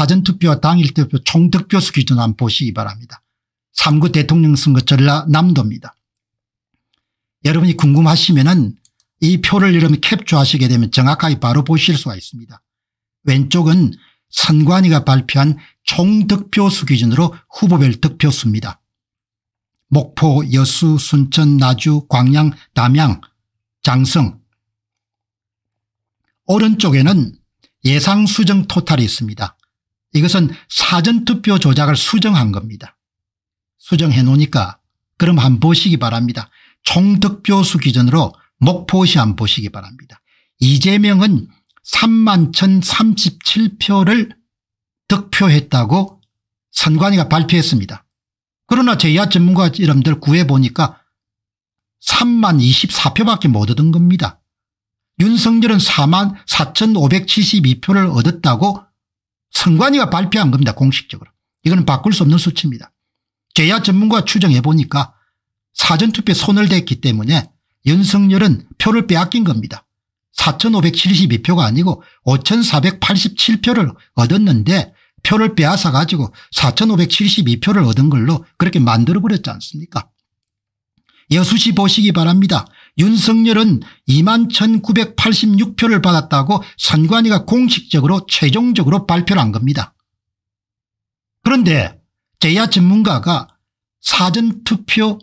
사전투표와 당일투표 총득표수 기준 한번 보시기 바랍니다. 3구 대통령 선거 전라남도입니다. 여러분이 궁금하시면 은이 표를 여러분이 캡처하시게 되면 정확하게 바로 보실 수가 있습니다. 왼쪽은 선관위가 발표한 총득표수 기준으로 후보별 득표수입니다. 목포, 여수, 순천, 나주, 광양, 남양 장성 오른쪽에는 예상수정 토탈이 있습니다. 이것은 사전투표 조작을 수정한 겁니다. 수정해 놓으니까 그럼 한번 보시기 바랍니다. 총득표수 기준으로 목포시 한번 보시기 바랍니다. 이재명은 3만 1037표를 득표했다고 선관위가 발표했습니다. 그러나 제야 전문가 이름들 구해보니까 3만 24표밖에 못 얻은 겁니다. 윤석열은 4만 4572표를 얻었다고 선관위가 발표한 겁니다. 공식적으로. 이거는 바꿀 수 없는 수치입니다. 계야 전문가 추정해 보니까 사전투표에 손을 댔기 때문에 연승열은 표를 빼앗긴 겁니다. 4,572표가 아니고 5,487표를 얻었는데 표를 빼앗아 가지고 4,572표를 얻은 걸로 그렇게 만들어버렸지 않습니까 여수시 보시기 바랍니다. 윤석열은 21,986표를 받았다고 선관위가 공식적으로 최종적으로 발표를 한 겁니다. 그런데 제야 전문가가 사전투표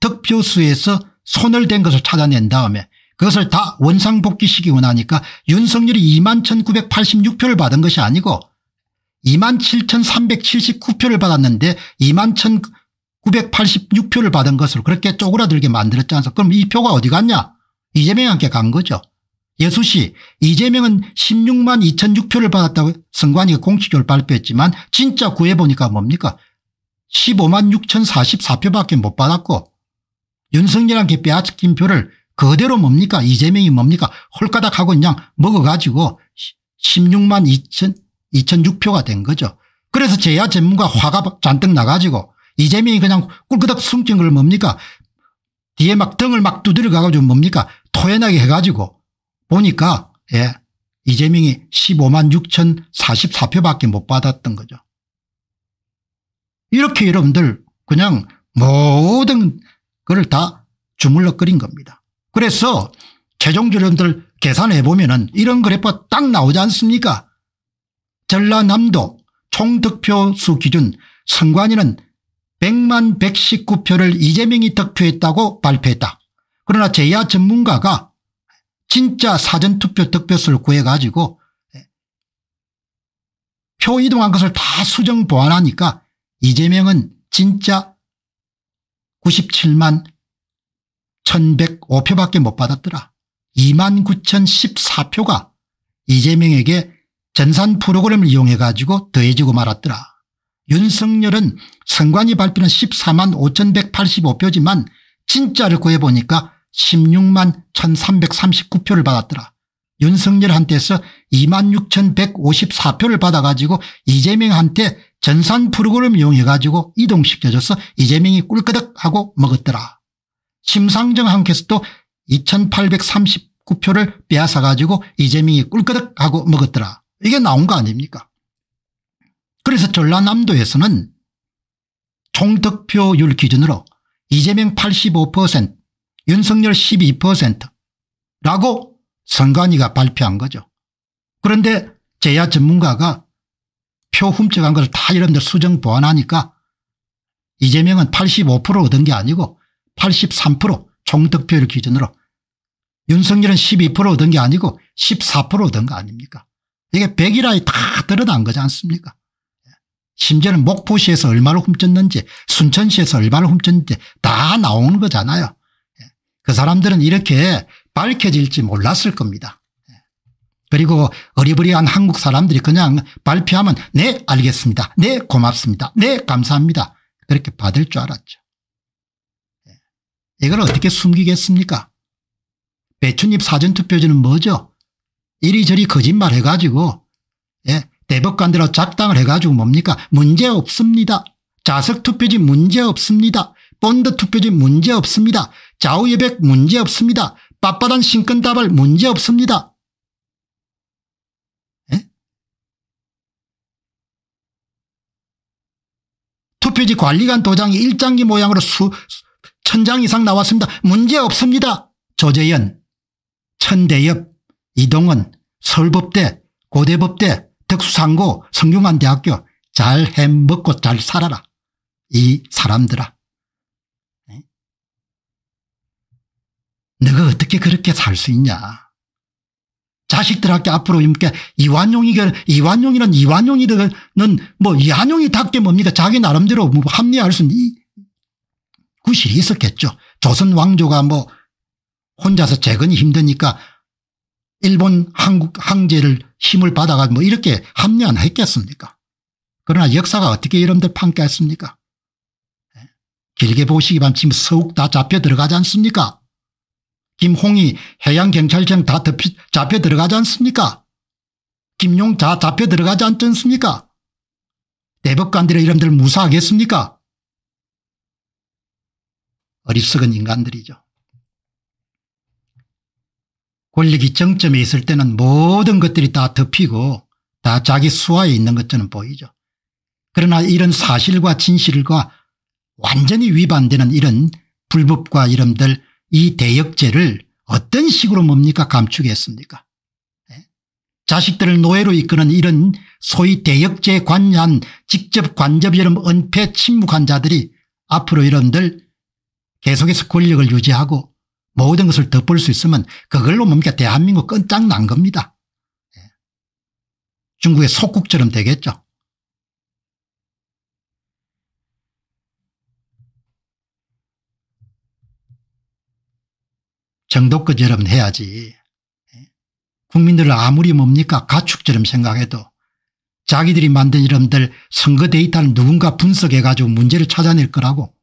득표수에서 손을 댄 것을 찾아낸 다음에 그것을 다 원상복귀시키고 나니까 윤석열이 21,986표를 받은 것이 아니고 27,379표를 받았는데 21,986표를 986표를 받은 것으로 그렇게 쪼그라들게 만들었지 않습니까 그럼 이 표가 어디 갔냐 이재명한테 간 거죠. 예수씨 이재명은 16만 2006표를 받았다고 선관위가 공식적으로 발표했지만 진짜 구해보니까 뭡니까 15만 6044표밖에 못 받았고 윤석열한테 빼앗긴 표를 그대로 뭡니까 이재명이 뭡니까 홀가닥하고 그냥 먹어가지고 16만 2 0 0 6표가된 거죠. 그래서 제야 전문가 화가 잔뜩 나가지고 이재명이 그냥 꿀꺽덕 숨긴 걸 뭡니까 뒤에 막 등을 막 두드려 가가지고 뭡니까 토해나게 해가지고 보니까 예 이재명이 15만 6천 44표밖에 못 받았던 거죠. 이렇게 여러분들 그냥 모든 그걸 다 주물럭 끓린 겁니다. 그래서 최종 여러분들 계산해 보면 은 이런 그래프가 딱 나오지 않습니까 전라남도 총득표수 기준 선관위는 100만 119표를 이재명이 득표했다고 발표했다. 그러나 제야 전문가가 진짜 사전투표 득표수를 구해가지고 표 이동한 것을 다 수정 보완하니까 이재명은 진짜 97만 1105표밖에 못 받았더라. 2만 9014표가 이재명에게 전산 프로그램을 이용해 가지고 더해지고 말았더라. 윤석열은 선관위 발표는 14만 5185표지만 진짜를 구해보니까 16만 1339표를 받았더라. 윤석열한테서 2만 6154표를 받아가지고 이재명한테 전산 프로그램 이용해가지고 이동시켜줘서 이재명이 꿀끄덕하고 먹었더라. 심상정 한께서도 2839표를 빼앗아가지고 이재명이 꿀끄덕하고 먹었더라. 이게 나온 거 아닙니까? 그래서 전라남도에서는 총득표율 기준으로 이재명 85% 윤석열 12%라고 선관위가 발표한 거죠. 그런데 제야 전문가가 표 훔쳐간 걸다 여러분들 수정 보완하니까 이재명은 85% 얻은 게 아니고 83% 총득표율 기준으로 윤석열은 12% 얻은 게 아니고 14% 얻은 거 아닙니까 이게 1 0 0이에다 드러난 거지 않습니까 심지어는 목포시에서 얼마를 훔쳤는지 순천시에서 얼마를 훔쳤는지 다 나오는 거잖아요. 예. 그 사람들은 이렇게 밝혀질지 몰랐을 겁니다. 예. 그리고 어리버리한 한국 사람들이 그냥 발표하면 네 알겠습니다. 네 고맙습니다. 네 감사합니다. 그렇게 받을 줄 알았죠. 예. 이걸 어떻게 숨기겠습니까 배춧잎 사전투표지는 뭐죠? 이리저리 거짓말 해가지고 예, 대법관대로 작당을 해가지고 뭡니까 문제없습니다. 자석투표지 문제없습니다. 본드투표지 문제없습니다. 좌우예백 문제없습니다. 빳빳한 신권다발 문제없습니다. 예? 투표지 관리관 도장이 일장기 모양으로 수, 천장 이상 나왔습니다. 문제없습니다. 조재현, 천대엽, 이동은, 서울법대, 고대법대, 특수상고 성균관 대학교 잘 해먹고 잘 살아라 이 사람들아 네? 너가 어떻게 그렇게 살 수 있냐 자식들한테 앞으로 이렇게 이완용이 이완용이란 이완용이든뭐이완용이답게 뭡니까 자기 나름대로 뭐 합리화할 수 있는 구실이 있었겠죠 조선 왕조가 뭐 혼자서 재건이 힘드니까 일본 한국 항제를 힘을 받아가 지뭐 이렇게 합리화 했겠습니까 그러나 역사가 어떻게 이런들 판가했습니까 예? 길게 보시기 바 지금 서욱 다 잡혀 들어가지 않습니까 김홍희 해양경찰청 다 잡혀 들어가지 않습니까 김용 다 잡혀 들어가지 않습니까 대법관들의 이름들 무사하겠습니까 어리석은 인간들이죠 권력이 정점에 있을 때는 모든 것들이 다 덮이고 다 자기 수하에 있는 것처럼 보이죠. 그러나 이런 사실과 진실과 완전히 위반되는 이런 불법과 이름들 이 대역죄를 어떤 식으로 뭡니까 감추겠습니까 예? 자식들을 노예로 이끄는 이런 소위 대역죄에 관여한 직접 관접 여름 은폐 침묵한 자들이 앞으로 여러들 계속해서 권력을 유지하고 모든 것을 덮을 수 있으면 그걸로 뭡니까 대한민국 끈장난 겁니다. 예. 중국의 속국처럼 되겠죠. 정도껏처럼 해야지 예. 국민들을 아무리 뭡니까 가축처럼 생각해도 자기들이 만든 이름들 선거 데이터를 누군가 분석해가지고 문제를 찾아낼 거라고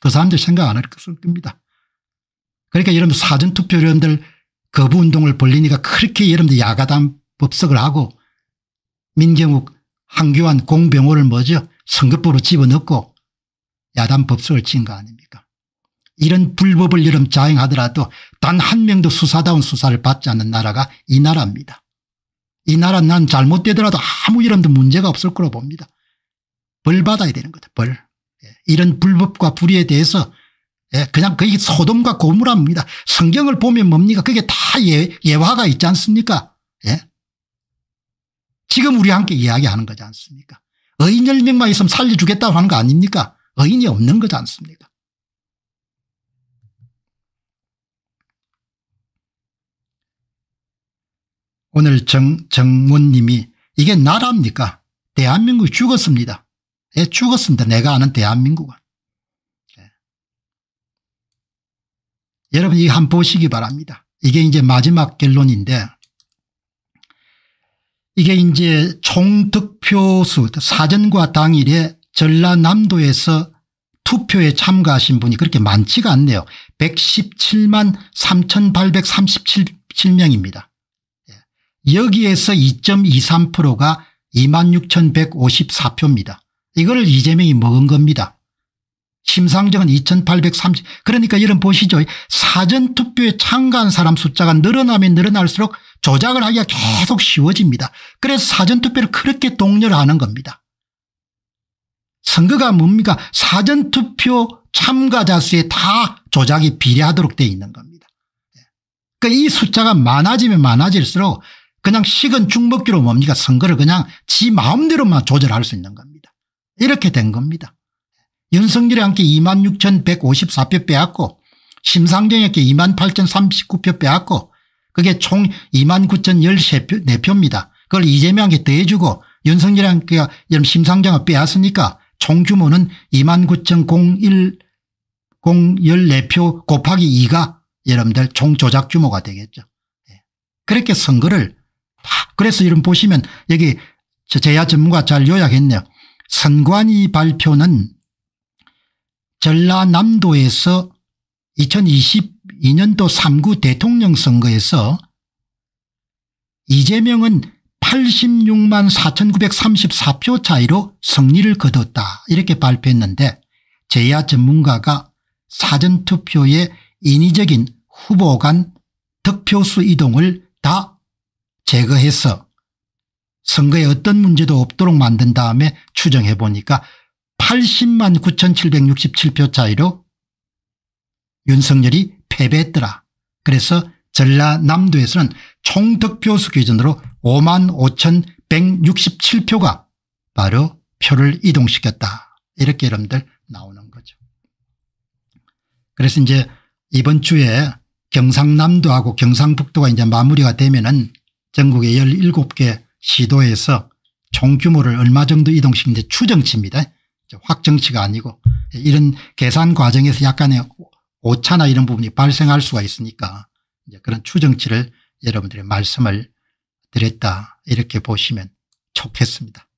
그 사람들 생각 안할 겁니다. 그러니까 여러분 사전투표 여러분들 거부운동을 벌리니까 그렇게 여러분들 야가당 법석을 하고 민경욱 한교환 공병호를 뭐죠 선거법으로 집어넣고 야단 법석을 지은 거 아닙니까 이런 불법을 여러분 자행하더라도 단 한 명도 수사다운 수사를 받지 않는 나라가 이 나라입니다. 이 나라 난 잘못되더라도 아무 이름도 문제가 없을 거로 봅니다. 벌 받아야 되는 거다 벌. 예. 이런 불법과 불의에 대해서 예, 그냥 거의 소돔과 고무랍니다. 성경을 보면 뭡니까? 그게 다 예, 예화가 있지 않습니까? 예? 지금 우리 함께 이야기하는 거지 않습니까? 의인 10명만 있으면 살려주겠다고 하는 거 아닙니까? 의인이 없는 거지 않습니까? 오늘 정, 정문님이 이게 나라입니까? 대한민국 죽었습니다. 예, 죽었습니다. 내가 아는 대한민국은. 여러분 이 한 보시기 바랍니다. 이게 이제 마지막 결론인데 이게 이제 총득표수 사전과 당일에 전라남도에서 투표에 참가하신 분이 그렇게 많지가 않네요. 117만 3837명입니다. 예. 여기에서 2.23%가 26,154표입니다. 이거 이재명이 먹은 겁니다. 심상정은 2830 그러니까 여러분 보시죠. 사전투표에 참가한 사람 숫자가 늘어나면 늘어날수록 조작을 하기가 계속 쉬워집니다. 그래서 사전투표를 그렇게 독려를 하는 겁니다. 선거가 뭡니까 사전투표 참가자 수에 다 조작이 비례하도록 되어 있는 겁니다. 예. 그러니까 이 숫자가 많아지면 많아질수록 그냥 식은 죽먹기로 뭡니까 선거를 그냥 지 마음대로만 조절할 수 있는 겁니다. 이렇게 된 겁니다. 연성길이함께 26,154표 빼앗고 심상정에게 28,039표 빼앗고 그게 총 29,014표입니다. 그걸 이재명한테 더해주고 연성길에한테 심상정을 빼앗으니까 총 규모는 29,014표 곱하기 2가 여러분들 총 조작 규모가 되겠죠. 예. 그렇게 선거를 다 그래서 이런 보시면 여기 제야 전문가 잘 요약했네요. 선관위 발표는 전라남도에서 2022년도 3구 대통령 선거에서 이재명은 86만 4934표 차이로 승리를 거뒀다 이렇게 발표했는데 제야 전문가가 사전투표의 인위적인 후보 간 득표수 이동을 다 제거해서 선거에 어떤 문제도 없도록 만든 다음에 추정해보니까 80만 9,767표 차이로 윤석열이 패배했더라. 그래서 전라남도에서는 총득표수 기준으로 5만 5,167표가 바로 표를 이동시켰다. 이렇게 여러분들 나오는 거죠. 그래서 이제 이번 주에 경상남도하고 경상북도가 이제 마무리가 되면은 전국의 17개 시도에서 총 규모를 얼마 정도 이동시키는데 추정치입니다. 확정치가 아니고 이런 계산 과정에서 약간의 오차나 이런 부분이 발생할 수가 있으니까 이제 그런 추정치를 여러분들의 말씀을 드렸다 이렇게 보시면 좋겠습니다.